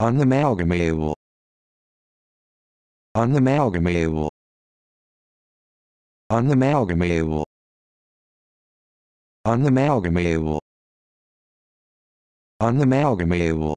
unamalgamatable unamalgamatable unamalgamatable unamalgamatable unamalgamatable